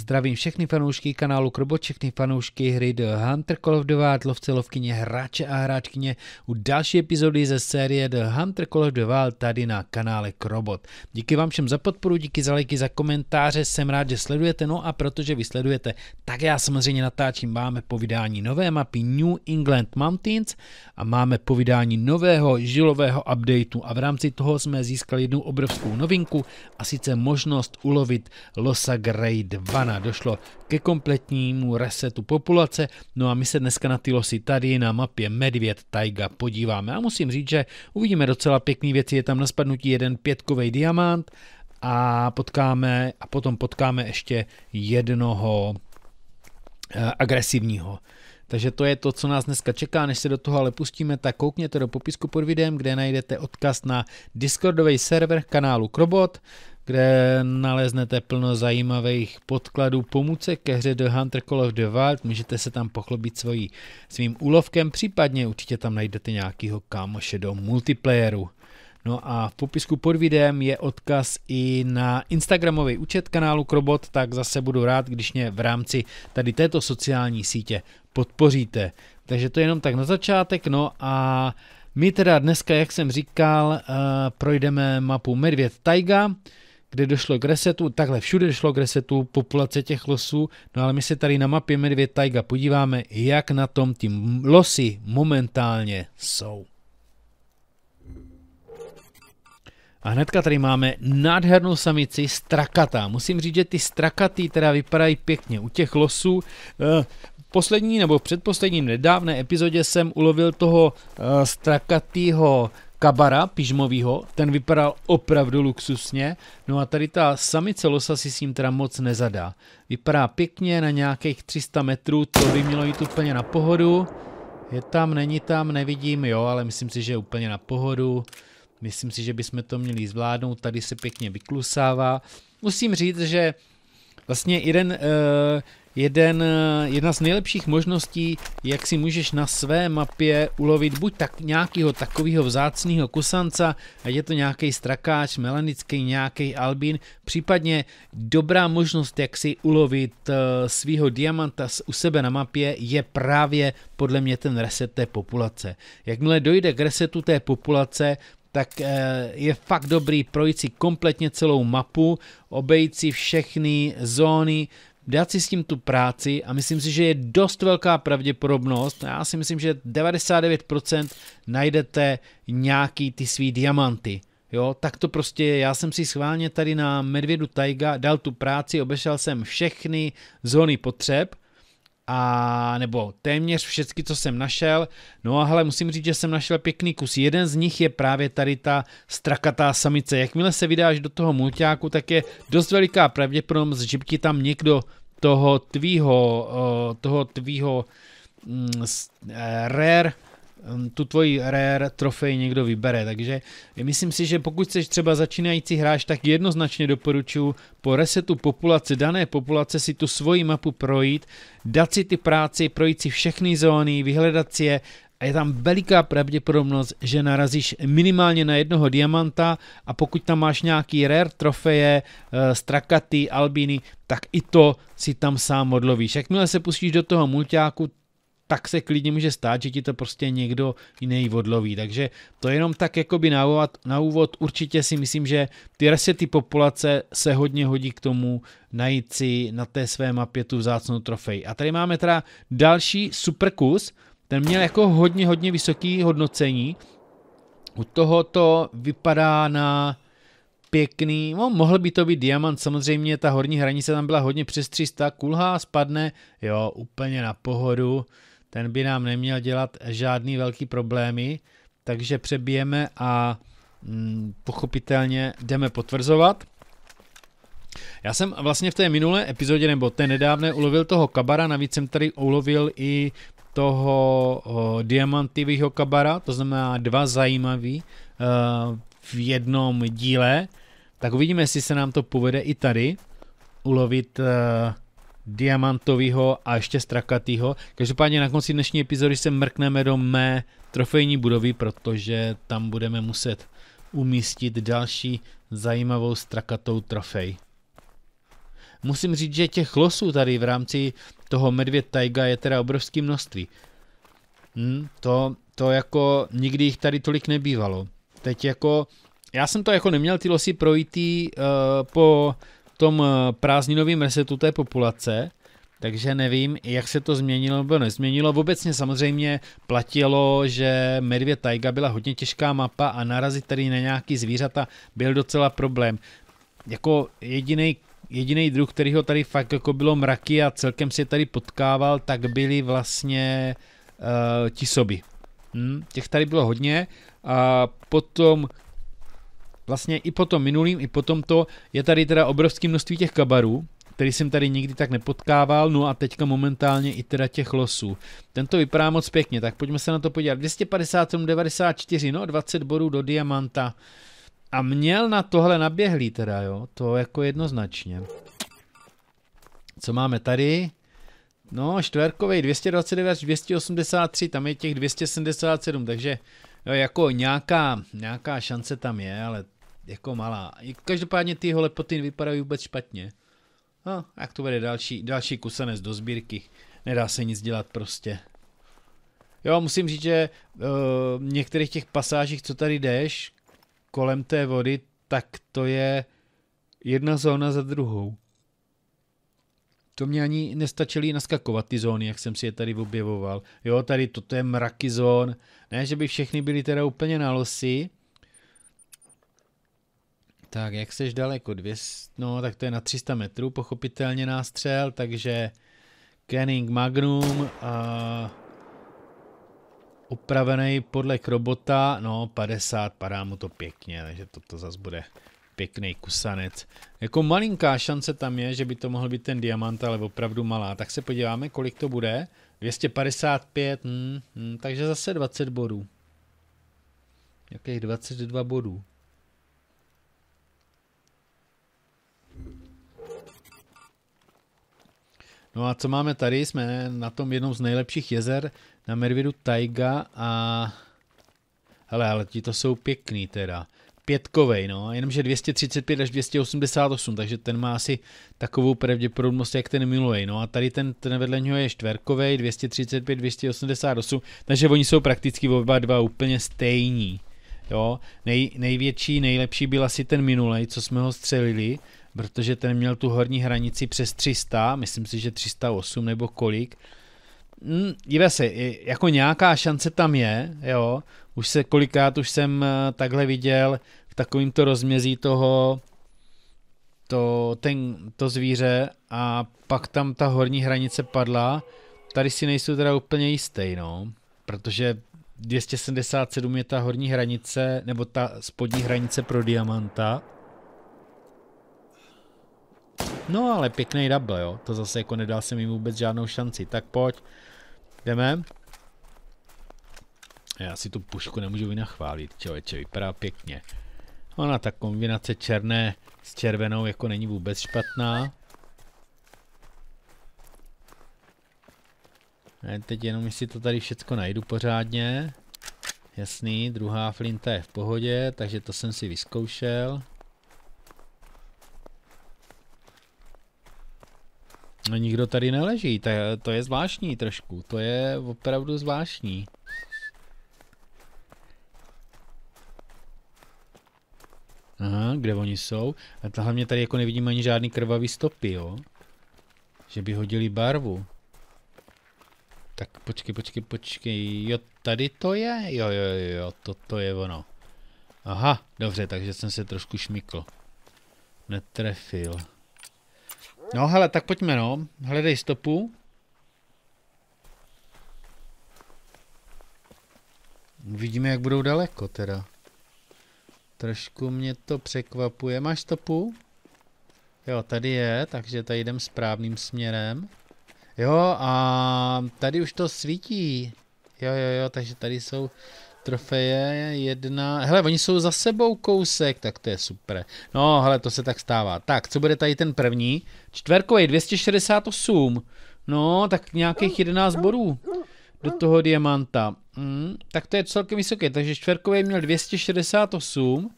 Zdravím všechny fanoušky kanálu Krobot, všechny fanoušky hry The Hunter Call of the Wild, lovce, lovkyně, hráče a hráčkyně u další epizody ze série The Hunter Call of the Wild tady na kanále Krobot. Díky vám všem za podporu, díky za lajky, za komentáře, jsem rád, že sledujete, no a protože vy sledujete, tak já samozřejmě natáčím, máme povídání nové mapy New England Mountains a máme povídání nového žilového updateu a v rámci toho jsme získali jednu obrovskou novinku a sice možnost ulovit Losa Grey 12 rána došlo ke kompletnímu resetu populace, no a my se dneska na ty losy tady na mapě Medvěd Tajga podíváme. A musím říct, že uvidíme docela pěkný věci, je tam na spadnutí jeden pětkový diamant a potkáme a potom potkáme ještě jednoho eh, agresivního. Takže to je to, co nás dneska čeká. Než se do toho ale pustíme, tak koukněte do popisku pod videem, kde najdete odkaz na Discordový server kanálu Krobot kde naleznete plno zajímavých podkladů, pomůcek ke hře The Hunter Call of the Wild, můžete se tam pochlubit svojí, svým úlovkem, případně určitě tam najdete nějakýho kámoše do multiplayeru. No a v popisku pod videem je odkaz i na Instagramový účet kanálu Krobot, tak zase budu rád, když mě v rámci tady této sociální sítě podpoříte. Takže to je jenom tak na začátek, no a my teda dneska, jak jsem říkal, eh, projdeme mapu Medvěd Taiga, kde došlo k resetu, takhle všude došlo k resetu populace těch losů, no ale my se tady na mapě medvě Taiga podíváme, jak na tom ty losy momentálně jsou. A hnedka tady máme nádhernou samici strakatá. Musím říct, že ty strakatý teda vypadají pěkně. U těch losů eh, poslední nebo předposlední nedávné epizodě jsem ulovil toho eh, strakatýho kabara pižmovýho, ten vypadal opravdu luxusně, no a tady ta samice losa si s ním teda moc nezadá. Vypadá pěkně na nějakých 300 metrů, to by mělo jít úplně na pohodu. Je tam, není tam, nevidím, jo, ale myslím si, že je úplně na pohodu. Myslím si, že bychom to měli zvládnout, tady se pěkně vyklusává. Musím říct, že vlastně jeden, eh, jeden, eh, jedna z nejlepších možností, jak si můžeš na své mapě ulovit buď tak nějakého takového vzácného kusanca, ať je to nějaký strakáč, melanický, nějaký albín, případně dobrá možnost, jak si ulovit eh, svého diamanta u sebe na mapě, je právě podle mě ten reset té populace. Jakmile dojde k resetu té populace, tak eh, je fakt dobrý projít si kompletně celou mapu, obejít si všechny zóny, dát si s tím tu práci a myslím si, že je dost velká pravděpodobnost, já si myslím, že 99% najdete nějaký ty svý diamanty. Jo, tak to prostě, já jsem si schválně tady na Medvědu tajga dal tu práci, obešel jsem všechny zóny potřeb a nebo téměř všechny, co jsem našel. No a hele, musím říct, že jsem našel pěkný kus. Jeden z nich je právě tady ta strakatá samice. Jakmile se vydáš do toho mulťáku, tak je dost veliká pravděpodobnost, že by ti tam někdo toho tvýho, eh, toho tvýho mm, eh, rare Ehm, tu tvoji rare trofej někdo vybere. Takže myslím si, že pokud jsi třeba začínající hráč, tak jednoznačně doporučuji po resetu populace, dané populace si tu svoji mapu projít, dát si ty práci, projít si všechny zóny, vyhledat si je a je tam veliká pravděpodobnost, že narazíš minimálně na jednoho diamanta a pokud tam máš nějaký rare trofeje, eh, strakaty, albiny, tak i to si tam sám odlovíš. Jakmile se pustíš do toho mulťáku, tak se klidně může stát, že ti to prostě někdo jiný odloví. Takže to je jenom tak jakoby na úvod, na úvod. Určitě si myslím, že ty resety populace se hodně hodí k tomu najít si na té své mapě tu vzácnou trofej. A tady máme teda další super kus, ten měl jako hodně, hodně vysoký hodnocení. U toho to vypadá na pěkný, no, mohl by to být diamant, samozřejmě ta horní hranice tam byla hodně přes 300, kulhá spadne, jo, úplně na pohodu ten by nám neměl dělat žádný velký problémy, takže přebijeme a mm, pochopitelně jdeme potvrzovat. Já jsem vlastně v té minulé epizodě, nebo té nedávné, ulovil toho kabara, navíc jsem tady ulovil i toho o, diamantivýho kabara, to znamená dva zajímavý e, v jednom díle. Tak uvidíme, jestli se nám to povede i tady ulovit e, diamantového a ještě strakatýho. Každopádně na konci dnešní epizody se mrkneme do mé trofejní budovy, protože tam budeme muset umístit další zajímavou strakatou trofej. Musím říct, že těch losů tady v rámci toho medvěd tajga je teda obrovské množství. Hm, to, to jako nikdy jich tady tolik nebývalo. Teď jako, já jsem to jako neměl ty losy projít uh, eh, po tom eh, prázdninovém resetu té populace, takže nevím, jak se to změnilo nebo nezměnilo. Obecně samozřejmě platilo, že medvě tajga byla hodně těžká mapa a narazit tady na nějaký zvířata byl docela problém. Jako jediný jediný druh, kterýho tady fakt jako bylo mraky a celkem si tady potkával, tak byli vlastně uh, soby. Hmm? Těch tady bylo hodně a potom vlastně i po tom minulým, i po tomto je tady teda obrovské množství těch kabarů, který jsem tady nikdy tak nepotkával, no a teďka momentálně i teda těch losů. Tento vypadá moc pěkně, tak pojďme se na to podívat. 257,94, no 20 bodů do diamanta. A měl na tohle naběhlý teda, jo, to jako jednoznačně. Co máme tady? No, čtverkový 229 283, tam je těch 277, takže jo, jako nějaká, nějaká šance tam je, ale jako malá. Každopádně tyhle lepoty vypadají vůbec špatně. No, jak to bude další, další kusenec do sbírky. Nedá se nic dělat prostě. Jo, musím říct, že uh, některých těch pasážích, co tady jdeš, kolem té vody, tak to je jedna zóna za druhou. To mě ani nestačily naskakovat ty zóny, jak jsem si je tady objevoval. Jo, tady toto je mraky zón. Ne, že by všechny byly teda úplně na losy, tak, jak seš daleko? 200, no tak to je na 300 metrů, pochopitelně nástřel, takže Canning Magnum a upravený podle krobota, no 50, padá mu to pěkně, takže toto zas bude pěkný kusanec. Jako malinká šance tam je, že by to mohl být ten diamant, ale opravdu malá. Tak se podíváme, kolik to bude. 255, hmm, hmm, takže zase 20 bodů. Jakých 22 bodů. No a co máme tady? Jsme na tom jednom z nejlepších jezer na Mervidu Taiga a... Hele, ale ti to jsou pěkný teda. Pětkovej, no, jenomže 235 až 288, takže ten má asi takovou pravděpodobnost, jak ten minulej, no a tady ten, ten vedle něho je čtverkovej, 235, 288, takže oni jsou prakticky oba dva úplně stejní, jo, Nej, největší, nejlepší byl asi ten minulej, co jsme ho střelili, protože ten měl tu horní hranici přes 300, myslím si, že 308 nebo kolik. Hmm, se, jako nějaká šance tam je, jo, už se kolikrát už jsem eh, takhle viděl v takovýmto rozmězí toho, to, ten, to zvíře a pak tam ta horní hranice padla, tady si nejsou teda úplně jistý, no, protože 277 je ta horní hranice, nebo ta spodní hranice pro diamanta, No ale pěkný double, jo. To zase jako nedal jsem jim vůbec žádnou šanci. Tak pojď. Jdeme. Já si tu pušku nemůžu vynachválit, člověče, vypadá pěkně. Ona ta kombinace černé s červenou jako není vůbec špatná. Ne, teď jenom jestli to tady všecko najdu pořádně. Jasný, druhá flinta je v pohodě, takže to jsem si vyzkoušel. No nikdo tady neleží, to je, to je zvláštní trošku, to je opravdu zvláštní. Aha, kde oni jsou? A hlavně tady jako nevidím ani žádný krvavý stopy, jo? Že by hodili barvu. Tak počkej, počkej, počkej, jo, tady to je? Jo, jo, jo, jo to, to je ono. Aha, dobře, takže jsem se trošku šmikl. Netrefil. No hele, tak pojďme no. Hledej stopu. Uvidíme, jak budou daleko teda. Trošku mě to překvapuje. Máš stopu? Jo, tady je, takže tady jdem správným směrem. Jo, a tady už to svítí. Jo, jo, jo, takže tady jsou Trofeje jedna. Hele, oni jsou za sebou kousek, tak to je super. No, hele, to se tak stává. Tak, co bude tady ten první? Čtverkovej, 268. No, tak nějakých 11 bodů do toho diamanta. Hmm, tak to je celkem vysoké, takže čtverkovej měl 268.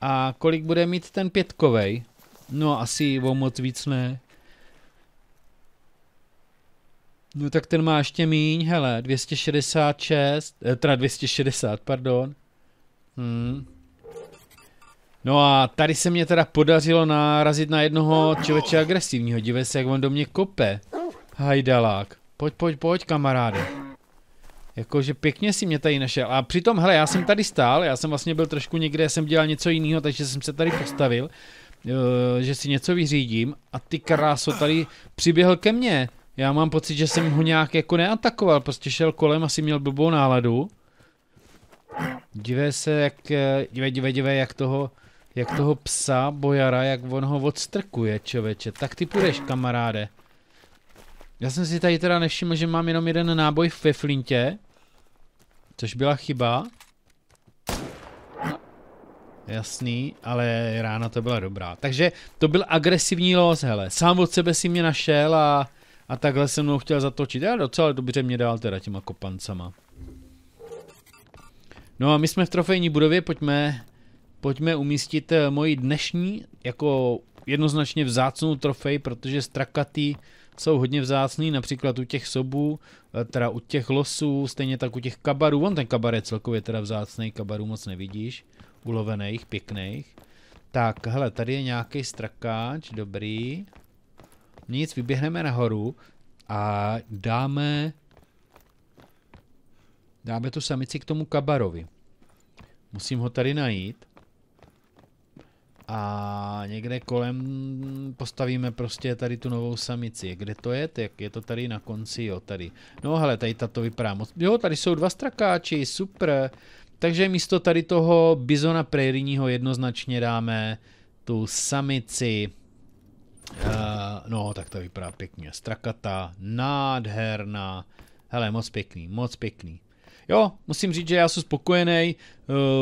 A kolik bude mít ten pětkový? No, asi o moc víc ne. No tak ten má ještě míň, hele, 266, eh, teda 260, pardon. Hmm. No a tady se mě teda podařilo narazit na jednoho člověče agresivního, dívej se, jak on do mě kope. Hajdalák, pojď, pojď, pojď, kamaráde. Jakože pěkně si mě tady našel. A přitom, hele, já jsem tady stál, já jsem vlastně byl trošku někde, jsem dělal něco jiného, takže jsem se tady postavil, eh, že si něco vyřídím a ty kráso tady přiběhl ke mně já mám pocit, že jsem ho nějak jako neatakoval, prostě šel kolem, asi měl blbou náladu. Dívej se, jak, dívej, dívej, dívej, jak toho, jak toho psa, bojara, jak on ho odstrkuje, čověče. Tak ty půjdeš, kamaráde. Já jsem si tady teda nevšiml, že mám jenom jeden náboj ve flintě. Což byla chyba. Jasný, ale rána to byla dobrá. Takže to byl agresivní los, hele. Sám od sebe si mě našel a a takhle se mnou chtěl zatočit. Já docela dobře mě dál teda těma kopancama. No a my jsme v trofejní budově, pojďme, pojďme umístit eh, moji dnešní jako jednoznačně vzácnou trofej, protože strakaty jsou hodně vzácný, například u těch sobů, eh, teda u těch losů, stejně tak u těch kabarů. On ten kabar je celkově teda vzácný, kabarů moc nevidíš, ulovených, pěkných. Tak, hele, tady je nějaký strakáč, dobrý. Nic, vyběhneme nahoru a dáme dáme tu samici k tomu kabarovi. Musím ho tady najít. A někde kolem postavíme prostě tady tu novou samici. Kde to je? Je to tady na konci, jo, tady. No hele, tady tato vypadá moc. Jo, tady jsou dva strakáči, super. Takže místo tady toho bizona prairijního jednoznačně dáme tu samici. Uh, no, tak to vypadá pěkně. Strakata, nádherná. Hele, moc pěkný, moc pěkný. Jo, musím říct, že já jsem spokojený.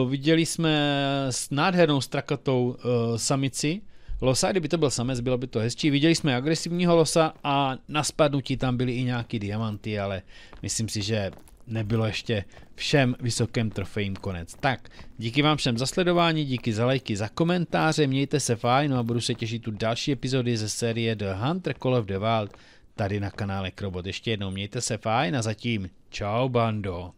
Uh, viděli jsme s nádhernou strakatou uh, samici. Losa, kdyby to byl samec, bylo by to hezčí. Viděli jsme agresivního losa a na spadnutí tam byly i nějaký diamanty, ale myslím si, že nebylo ještě všem vysokým trofejím konec. Tak, díky vám všem za sledování, díky za lajky, za komentáře, mějte se fajn no a budu se těšit tu další epizody ze série The Hunter Call of the Wild tady na kanále Krobot. Ještě jednou mějte se fajn a zatím čau bando.